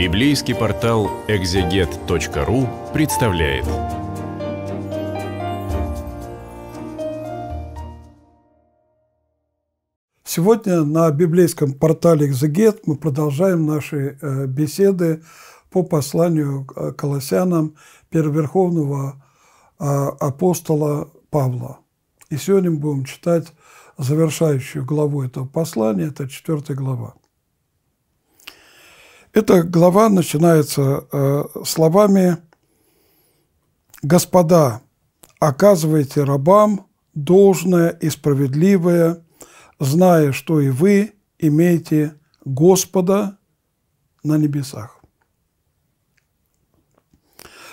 Библейский портал экзегет.ру представляет. Сегодня на библейском портале «Экзегет» мы продолжаем наши э, беседы по посланию к э, колоссянам первоверховного э, апостола Павла. И сегодня мы будем читать завершающую главу этого послания, это 4 глава. Эта глава начинается э, словами «Господа, оказывайте рабам должное и справедливое, зная, что и вы имеете Господа на небесах».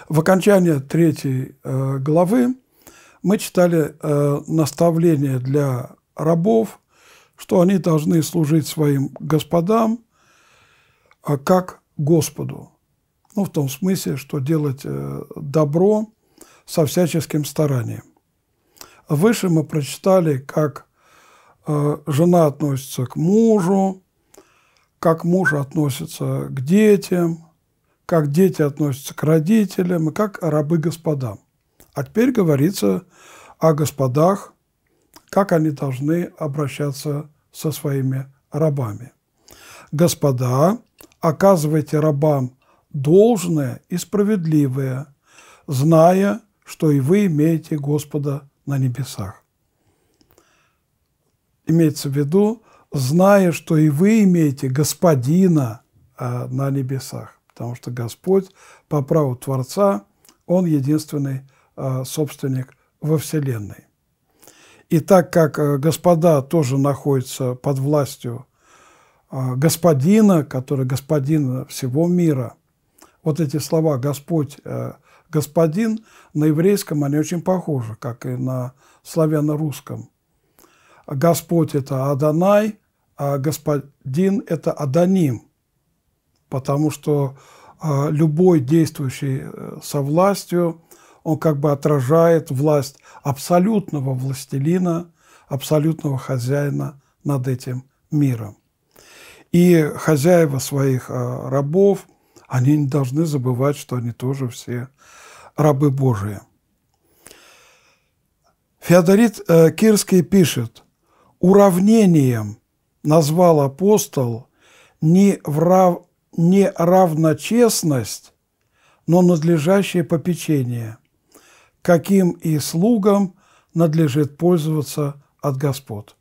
В окончании третьей э, главы мы читали э, наставление для рабов, что они должны служить своим господам – а как Господу. Ну, в том смысле, что делать э, добро со всяческим старанием. Выше мы прочитали, как э, жена относится к мужу, как муж относится к детям, как дети относятся к родителям и как рабы господам. А теперь говорится о господах, как они должны обращаться со своими рабами. Господа оказывайте рабам должное и справедливое, зная, что и вы имеете Господа на небесах. Имеется в виду, зная, что и вы имеете Господина э, на небесах, потому что Господь по праву Творца, Он единственный э, собственник во Вселенной. И так как э, господа тоже находится под властью а, господина, который господин всего мира. Вот эти слова «Господь», э, «Господин» на еврейском они очень похожи, как и на славяно-русском. Господь – это Адонай, а Господин – это Аданим, потому что а, любой действующий э, со властью, он как бы отражает власть абсолютного властелина, абсолютного хозяина над этим миром. И хозяева своих э, рабов, они не должны забывать, что они тоже все рабы Божии. Феодорит э, Кирский пишет, уравнением назвал апостол не, врав... не равночестность, но надлежащее попечение, каким и слугам надлежит пользоваться от господ.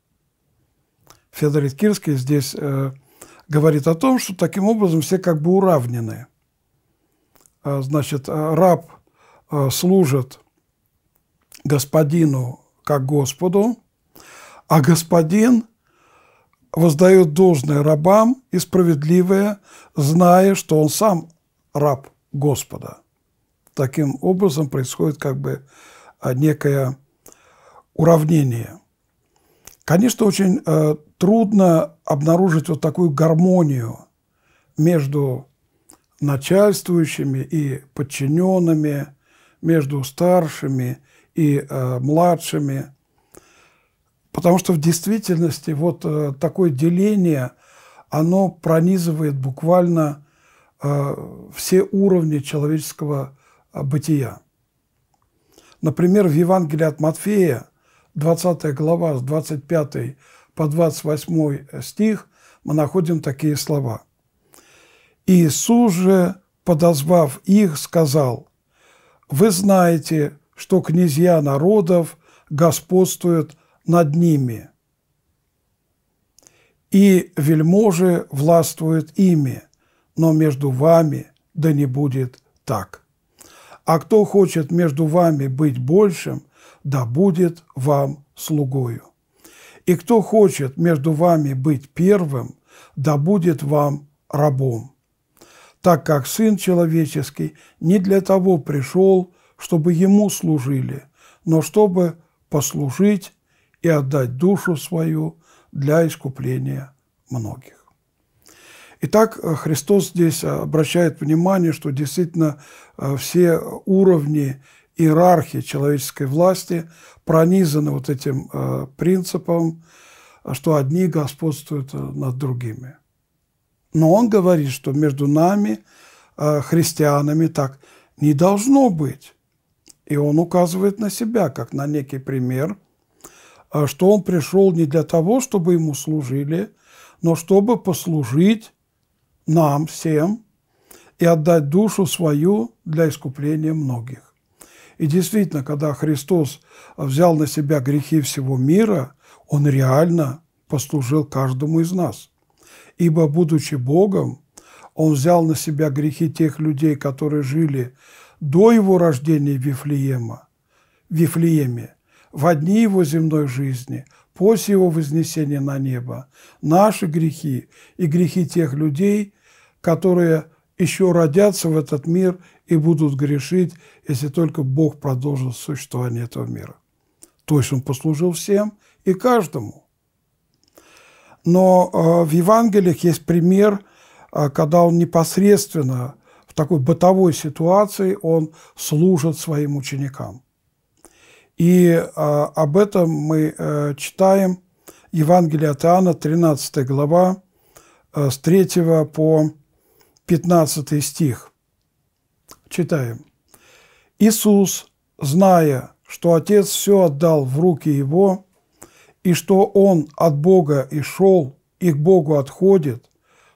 Федорит Кирский здесь э, говорит о том, что таким образом все как бы уравнены. А, значит, а, раб а, служит господину как Господу, а господин воздает должное рабам и справедливое, зная, что он сам раб Господа. Таким образом происходит как бы некое уравнение – Конечно, очень э, трудно обнаружить вот такую гармонию между начальствующими и подчиненными, между старшими и э, младшими, потому что в действительности вот э, такое деление, оно пронизывает буквально э, все уровни человеческого э, бытия. Например, в Евангелии от Матфея – 20 глава с 25 по 28 стих мы находим такие слова. «Иисус же, подозвав их, сказал, «Вы знаете, что князья народов господствуют над ними, и вельможи властвуют ими, но между вами да не будет так. А кто хочет между вами быть большим, да будет вам слугою. И кто хочет между вами быть первым, да будет вам рабом, так как Сын Человеческий не для того пришел, чтобы Ему служили, но чтобы послужить и отдать душу свою для искупления многих. Итак, Христос здесь обращает внимание, что действительно э, все уровни иерархии человеческой власти пронизаны вот этим э, принципом, что одни господствуют э, над другими. Но он говорит, что между нами, э, христианами, так не должно быть. И он указывает на себя, как на некий пример, что он пришел не для того, чтобы ему служили, но чтобы послужить нам всем и отдать душу свою для искупления многих. И действительно, когда Христос взял на себя грехи всего мира, Он реально послужил каждому из нас. Ибо, будучи Богом, Он взял на себя грехи тех людей, которые жили до Его рождения в Вифлеема, в Вифлееме, в одни Его земной жизни, после Его вознесения на небо, наши грехи и грехи тех людей, которые – еще родятся в этот мир и будут грешить, если только Бог продолжит существование этого мира. То есть он послужил всем и каждому. Но а, в Евангелиях есть пример, а, когда он непосредственно в такой бытовой ситуации он служит своим ученикам. И а, об этом мы э, читаем Евангелие от Иоанна, 13 глава, э, с 3 по 15 стих. Читаем. «Иисус, зная, что Отец все отдал в руки Его, и что Он от Бога и шел, и к Богу отходит,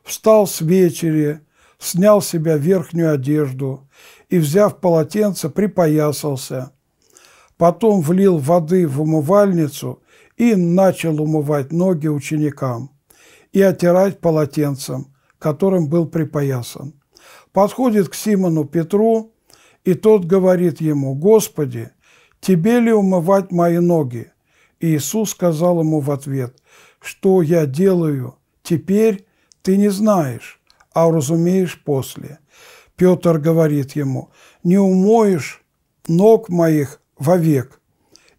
встал с вечери, снял с себя верхнюю одежду и, взяв полотенце, припоясался. Потом влил воды в умывальницу и начал умывать ноги ученикам и отирать полотенцем, которым был припоясан. Подходит к Симону Петру, и тот говорит ему, «Господи, тебе ли умывать мои ноги?» И Иисус сказал ему в ответ, «Что я делаю теперь, ты не знаешь, а уразумеешь после». Петр говорит ему, «Не умоешь ног моих вовек».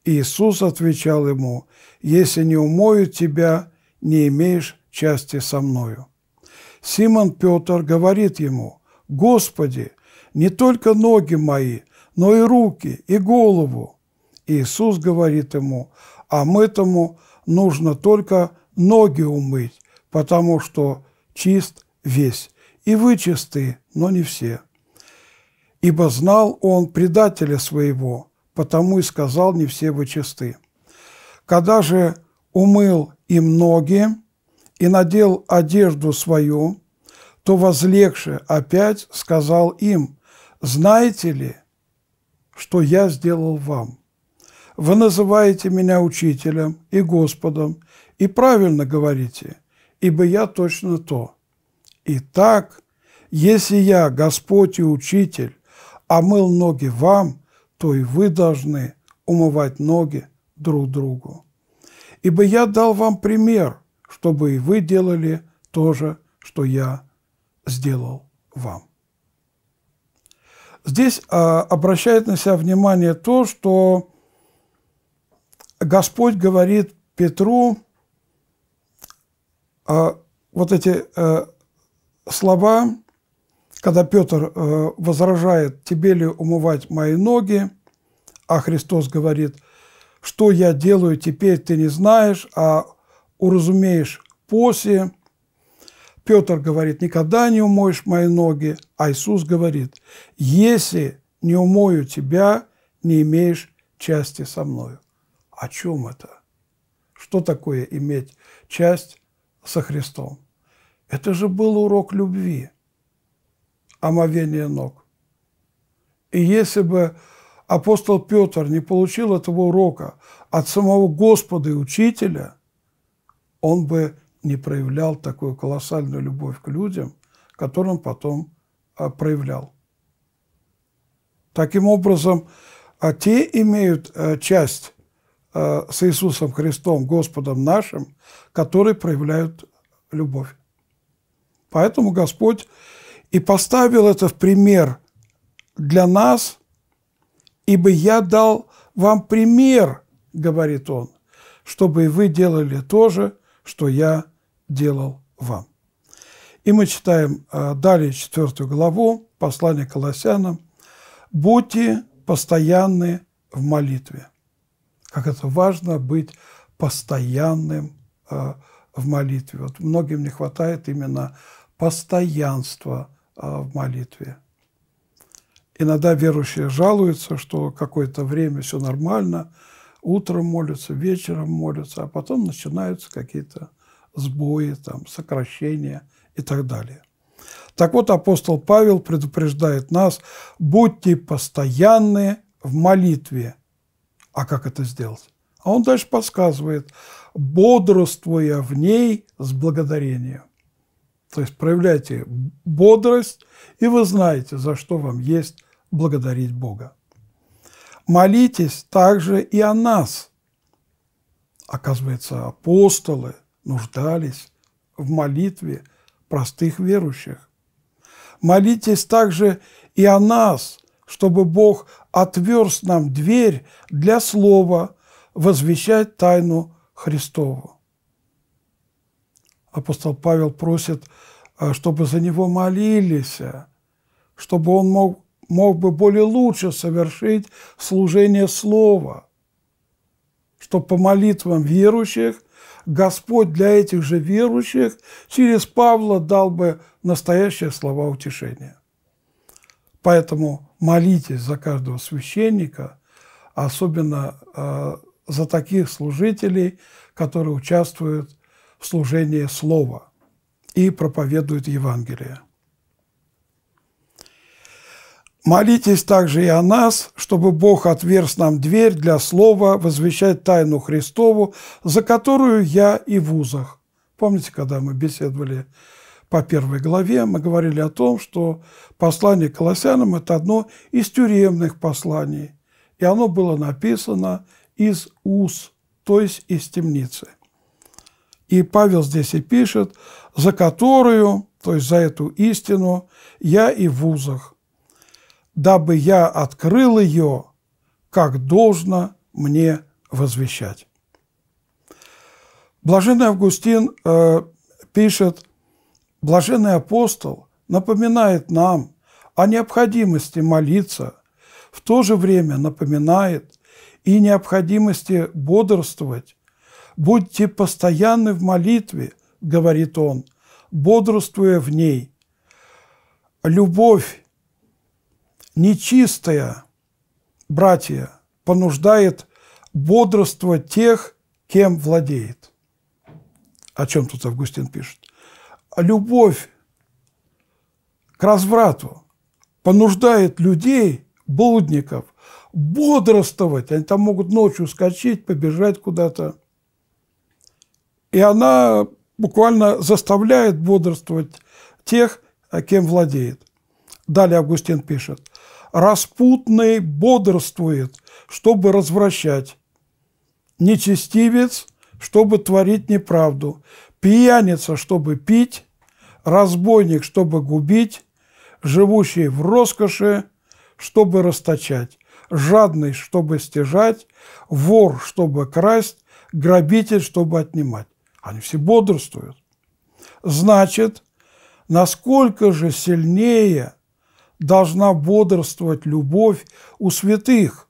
И Иисус отвечал ему, «Если не умою тебя, не имеешь части со мною». Симон Петр говорит ему, «Господи, не только ноги мои, но и руки, и голову». Иисус говорит ему, «А мытому нужно только ноги умыть, потому что чист весь, и вы чисты, но не все. Ибо знал он предателя своего, потому и сказал, не все вы чисты. Когда же умыл им ноги, и надел одежду свою, то возлегши опять сказал им, «Знаете ли, что я сделал вам? Вы называете меня учителем и Господом, и правильно говорите, ибо я точно то. Итак, если я Господь и Учитель, омыл ноги вам, то и вы должны умывать ноги друг другу. Ибо я дал вам пример, чтобы и вы делали то же, что я сделал вам. Здесь а, обращает на себя внимание то, что Господь говорит Петру а, вот эти а, слова, когда Петр а, возражает, тебе ли умывать мои ноги, а Христос говорит, что я делаю теперь, ты не знаешь, а уразумеешь после. Петр говорит, никогда не умоешь мои ноги, а Иисус говорит, если не умою тебя, не имеешь части со мною. О чем это? Что такое иметь часть со Христом? Это же был урок любви, омовение ног. И если бы апостол Петр не получил этого урока от самого Господа и Учителя – он бы не проявлял такую колоссальную любовь к людям, которую он потом а, проявлял. Таким образом, а те имеют а, часть а, с Иисусом Христом, Господом нашим, которые проявляют любовь. Поэтому Господь и поставил это в пример для нас, ибо я дал вам пример, говорит Он, чтобы и вы делали то же, что я делал вам». И мы читаем э, далее четвертую главу, послания Колоссянам. «Будьте постоянны в молитве». Как это важно быть постоянным э, в молитве. Вот многим не хватает именно постоянства э, в молитве. Иногда верующие жалуются, что какое-то время все нормально – утром молятся, вечером молятся, а потом начинаются какие-то сбои, там, сокращения и так далее. Так вот, апостол Павел предупреждает нас, будьте постоянны в молитве. А как это сделать? А он дальше подсказывает, бодрствуя в ней с благодарением. То есть проявляйте бодрость, и вы знаете, за что вам есть благодарить Бога молитесь также и о нас». Оказывается, апостолы нуждались в молитве простых верующих. «Молитесь также и о нас, чтобы Бог отверз нам дверь для слова возвещать тайну Христову». Апостол Павел просит, а, чтобы за него молились, а, чтобы он мог мог бы более лучше совершить служение Слова, что по молитвам верующих Господь для этих же верующих через Павла дал бы настоящие слова утешения. Поэтому молитесь за каждого священника, особенно э, за таких служителей, которые участвуют в служении Слова и проповедуют Евангелие. Молитесь также и о нас, чтобы Бог отверз нам дверь для слова возвещать тайну Христову, за которую я и в узах. Помните, когда мы беседовали по первой главе, мы говорили о том, что послание к Колоссянам – это одно из тюремных посланий, и оно было написано из уз, то есть из темницы. И Павел здесь и пишет, за которую, то есть за эту истину, я и в узах, дабы я открыл ее, как должно мне возвещать. Блаженный Августин э, пишет, блаженный апостол напоминает нам о необходимости молиться, в то же время напоминает и необходимости бодрствовать. «Будьте постоянны в молитве», – говорит он, – «бодрствуя в ней». Любовь Нечистая, братья, понуждает бодрствовать тех, кем владеет. О чем тут Августин пишет? Любовь к разврату понуждает людей, блудников, бодрствовать. Они там могут ночью скачать, побежать куда-то. И она буквально заставляет бодрствовать тех, кем владеет. Далее Августин пишет распутный бодрствует, чтобы развращать, нечестивец, чтобы творить неправду, пьяница, чтобы пить, разбойник, чтобы губить, живущий в роскоши, чтобы расточать, жадный, чтобы стяжать, вор, чтобы красть, грабитель, чтобы отнимать. Они все бодрствуют. Значит, насколько же сильнее – должна бодрствовать любовь у святых.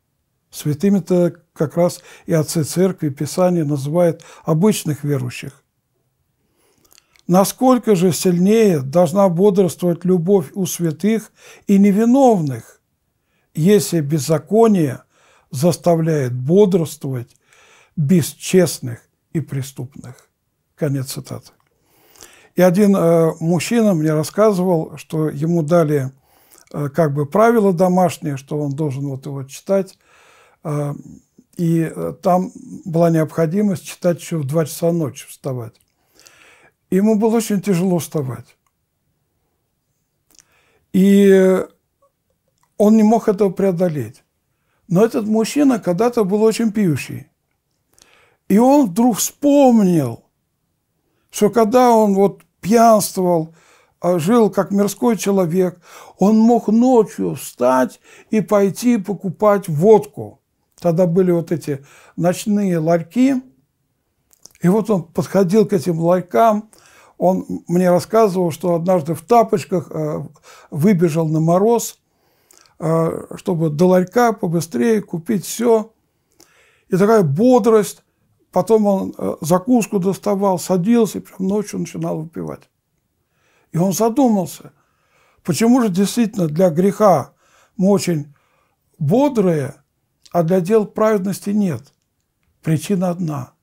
Святыми-то как раз и отцы церкви Писание называют обычных верующих. Насколько же сильнее должна бодрствовать любовь у святых и невиновных, если беззаконие заставляет бодрствовать бесчестных и преступных. Конец цитаты. И один э, мужчина мне рассказывал, что ему дали Э, как бы правило домашнее, что он должен вот его читать. А, и э, там была необходимость читать еще в 2 часа ночи вставать. Ему было очень тяжело вставать. И он не мог этого преодолеть. Но этот мужчина когда-то был очень пьющий. И он вдруг вспомнил, что когда он вот пьянствовал – а жил как мирской человек, он мог ночью встать и пойти покупать водку. Тогда были вот эти ночные ларьки. И вот он подходил к этим ларькам. Он мне рассказывал, что однажды в тапочках э, выбежал на мороз, э, чтобы до ларька побыстрее купить все. И такая бодрость. Потом он э, закуску доставал, садился, и прям ночью начинал выпивать. И он задумался, почему же действительно для греха мы очень бодрые, а для дел праведности нет. Причина одна.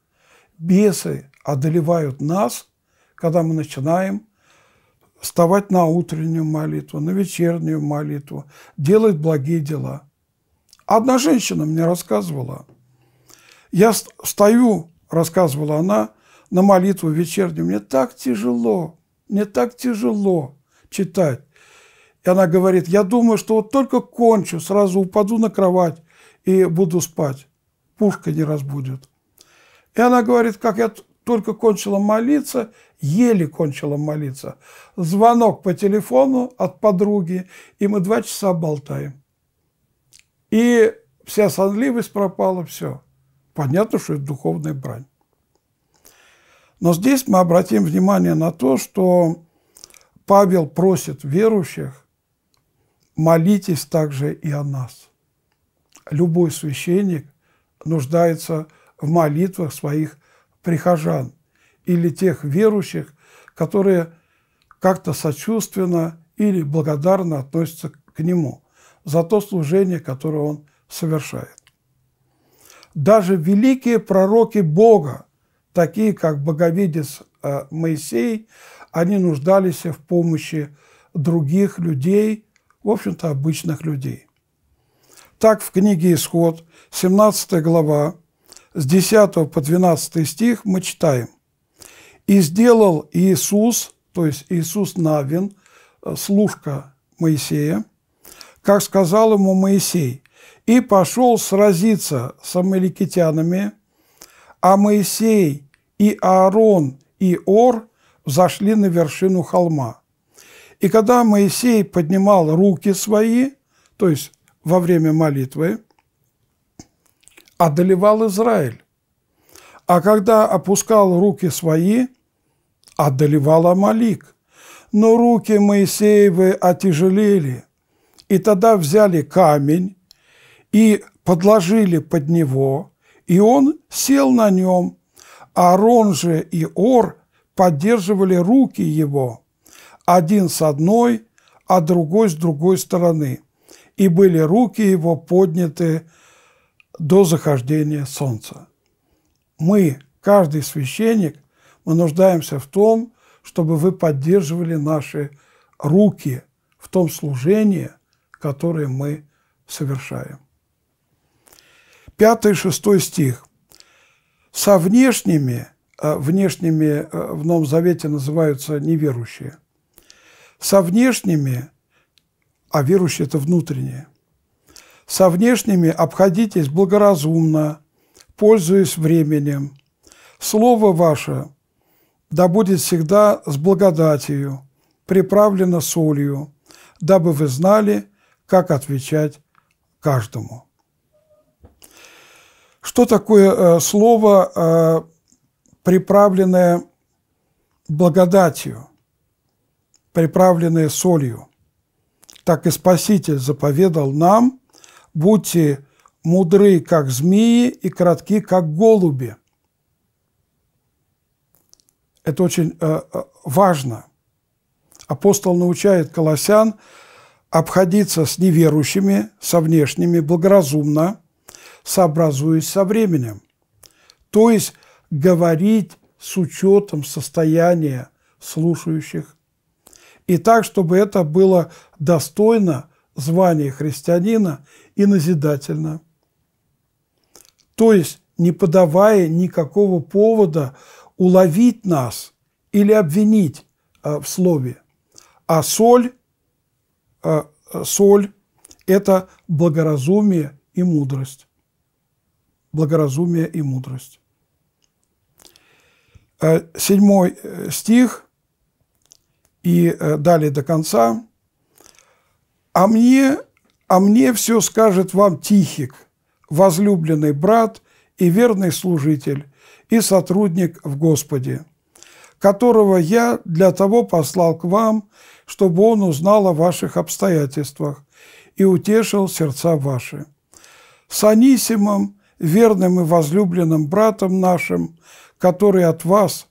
Бесы одолевают нас, когда мы начинаем вставать на утреннюю молитву, на вечернюю молитву, делать благие дела. Одна женщина мне рассказывала. Я встаю, рассказывала она, на молитву вечернюю. Мне так тяжело. Мне так тяжело читать. И она говорит, я думаю, что вот только кончу, сразу упаду на кровать и буду спать. Пушка не разбудит. И она говорит, как я только кончила молиться, еле кончила молиться. Звонок по телефону от подруги, и мы два часа болтаем. И вся сонливость пропала, все. Понятно, что это духовная брань. Но здесь мы обратим внимание на то, что Павел просит верующих, молитесь также и о нас. Любой священник нуждается в молитвах своих прихожан или тех верующих, которые как-то сочувственно или благодарно относятся к нему за то служение, которое он совершает. Даже великие пророки Бога такие как боговедец э, Моисей, они нуждались в помощи других людей, в общем-то, обычных людей. Так в книге «Исход», 17 глава, с 10 по 12 стих мы читаем. «И сделал Иисус, то есть Иисус Навин, э, служка Моисея, как сказал ему Моисей, и пошел сразиться с амаликитянами, а Моисей – и Аарон, и Ор взошли на вершину холма. И когда Моисей поднимал руки свои, то есть во время молитвы, одолевал Израиль. А когда опускал руки свои, одолевал Амалик. Но руки Моисеевы отяжелели, и тогда взяли камень и подложили под него, и он сел на нем, Арон же и Ор поддерживали руки его, один с одной, а другой с другой стороны, и были руки его подняты до захождения солнца. Мы, каждый священник, мы нуждаемся в том, чтобы вы поддерживали наши руки в том служении, которое мы совершаем. Пятый и шестой стих со внешними, э, внешними э, в Новом Завете называются неверующие, со внешними, а верующие – это внутренние, со внешними обходитесь благоразумно, пользуясь временем. Слово ваше да будет всегда с благодатью, приправлено солью, дабы вы знали, как отвечать каждому. Что такое э, слово, э, приправленное благодатью, приправленное солью? Так и Спаситель заповедал нам, будьте мудры, как змеи, и кратки, как голуби. Это очень э, важно. Апостол научает колосян обходиться с неверующими, со внешними, благоразумно – сообразуясь со временем. То есть говорить с учетом состояния слушающих. И так, чтобы это было достойно звания христианина и назидательно. То есть не подавая никакого повода уловить нас или обвинить э, в слове. А соль, э, э, соль – это благоразумие и мудрость благоразумие и мудрость. Э, седьмой э, стих и э, далее до конца. «А мне, а мне все скажет вам Тихик, возлюбленный брат и верный служитель, и сотрудник в Господе, которого я для того послал к вам, чтобы он узнал о ваших обстоятельствах и утешил сердца ваши. С Анисимом – верным и возлюбленным братом нашим, который от вас.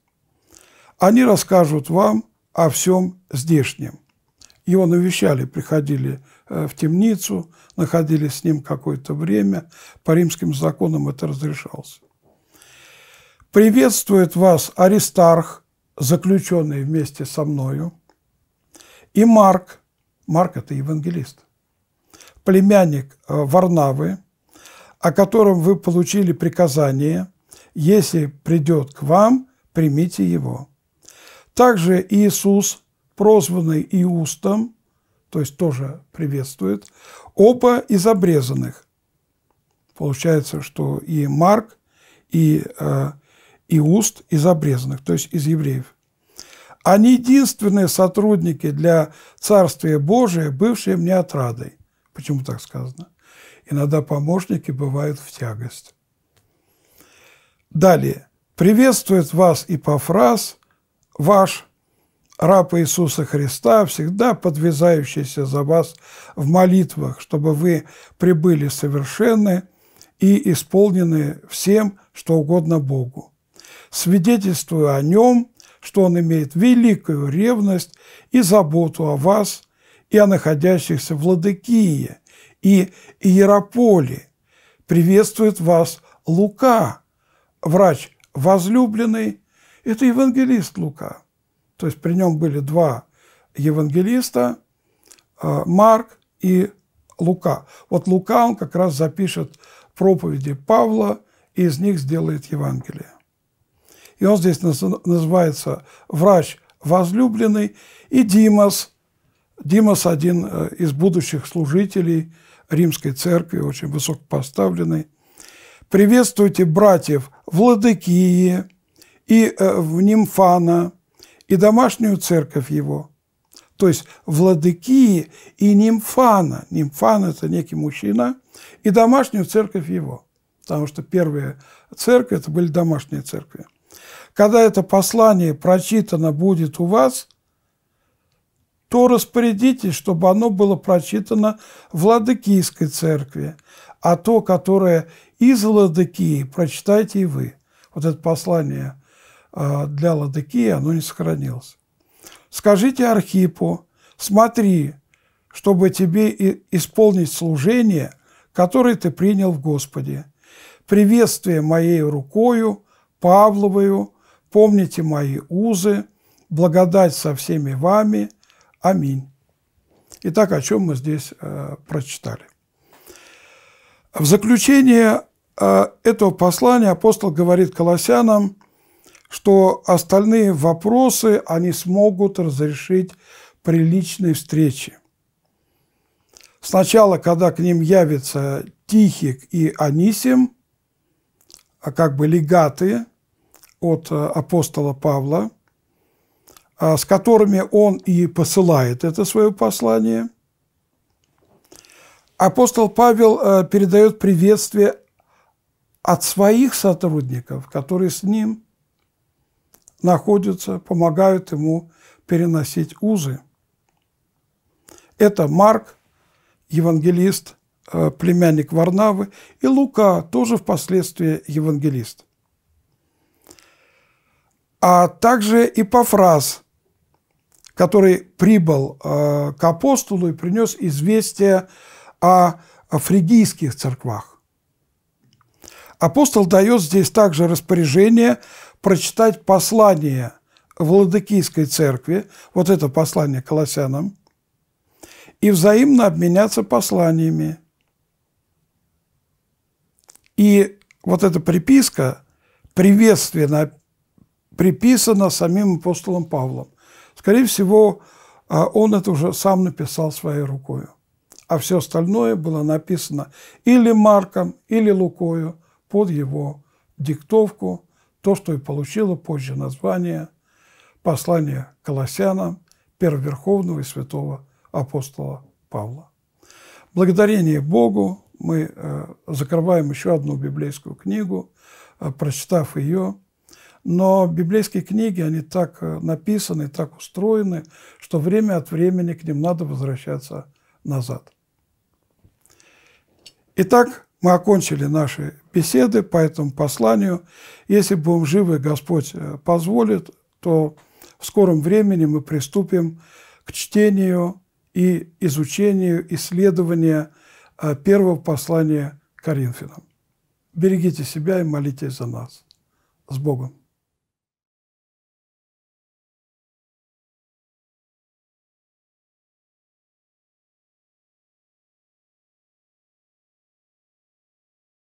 Они расскажут вам о всем здешнем». Его навещали, приходили э, в темницу, находились с ним какое-то время. По римским законам это разрешалось. «Приветствует вас Аристарх, заключенный вместе со мною, и Марк». Марк – это евангелист. Племянник э, Варнавы – о котором вы получили приказание, если придет к вам, примите его. Также Иисус, прозванный Иустом, то есть тоже приветствует, оба из обрезанных. Получается, что и Марк, и э, Иуст из обрезанных, то есть из евреев. Они единственные сотрудники для Царствия Божия, бывшие мне отрадой. Почему так сказано? Иногда помощники бывают в тягость. Далее. Приветствует вас и по фраз ваш раб Иисуса Христа, всегда подвязающийся за вас в молитвах, чтобы вы прибыли совершенны и исполнены всем, что угодно Богу. Свидетельствую о нем, что он имеет великую ревность и заботу о вас и о находящихся в Ладыкии – и Иераполе. Приветствует вас Лука, врач возлюбленный. Это евангелист Лука. То есть при нем были два евангелиста, э, Марк и Лука. Вот Лука, он как раз запишет проповеди Павла, и из них сделает Евангелие. И он здесь называется «Врач возлюбленный» и Димас. Димас – один э, из будущих служителей – Римской Церкви, очень высокопоставленный. Приветствуйте братьев в Ладыкии и э, в Нимфана, и домашнюю церковь его. То есть Владыкии и Нимфана. Нимфан – это некий мужчина, и домашнюю церковь его. Потому что первые церкви – это были домашние церкви. Когда это послание прочитано будет у вас – то распорядитесь, чтобы оно было прочитано в Ладыкийской церкви, а то, которое из Ладыкии, прочитайте и вы. Вот это послание а, для Ладыкии, оно не сохранилось. Скажите Архипу, смотри, чтобы тебе исполнить служение, которое ты принял в Господе. Приветствие моей рукою, Павловою, помните мои узы, благодать со всеми вами – Аминь. Итак, о чем мы здесь э, прочитали. В заключение э, этого послания апостол говорит колоссянам, что остальные вопросы они смогут разрешить при личной встрече. Сначала, когда к ним явятся Тихик и Анисим, а как бы легаты от э, апостола Павла – а, с которыми он и посылает это свое послание. Апостол Павел э, передает приветствие от своих сотрудников, которые с ним находятся, помогают ему переносить узы. Это Марк, евангелист, э, племянник Варнавы, и Лука, тоже впоследствии евангелист. А также и Пафраз который прибыл э, к апостолу и принес известие о фригийских церквах. Апостол дает здесь также распоряжение прочитать послание Владыкийской церкви, вот это послание колоссянам, и взаимно обменяться посланиями. И вот эта приписка приветственно приписана самим апостолом Павлом. Скорее всего, а, он это уже сам написал своей рукой. А все остальное было написано или Марком, или Лукою под его диктовку, то, что и получило позже название «Послание Колоссянам» Первоверховного и Святого Апостола Павла. Благодарение Богу мы э, закрываем еще одну библейскую книгу, э, прочитав ее – но библейские книги, они так э, написаны, так устроены, что время от времени к ним надо возвращаться назад. Итак, мы окончили наши беседы по этому посланию. Если будем живы, Господь э, позволит, то в скором времени мы приступим к чтению и изучению, исследованию э, первого послания Коринфянам. Берегите себя и молитесь за нас. С Богом!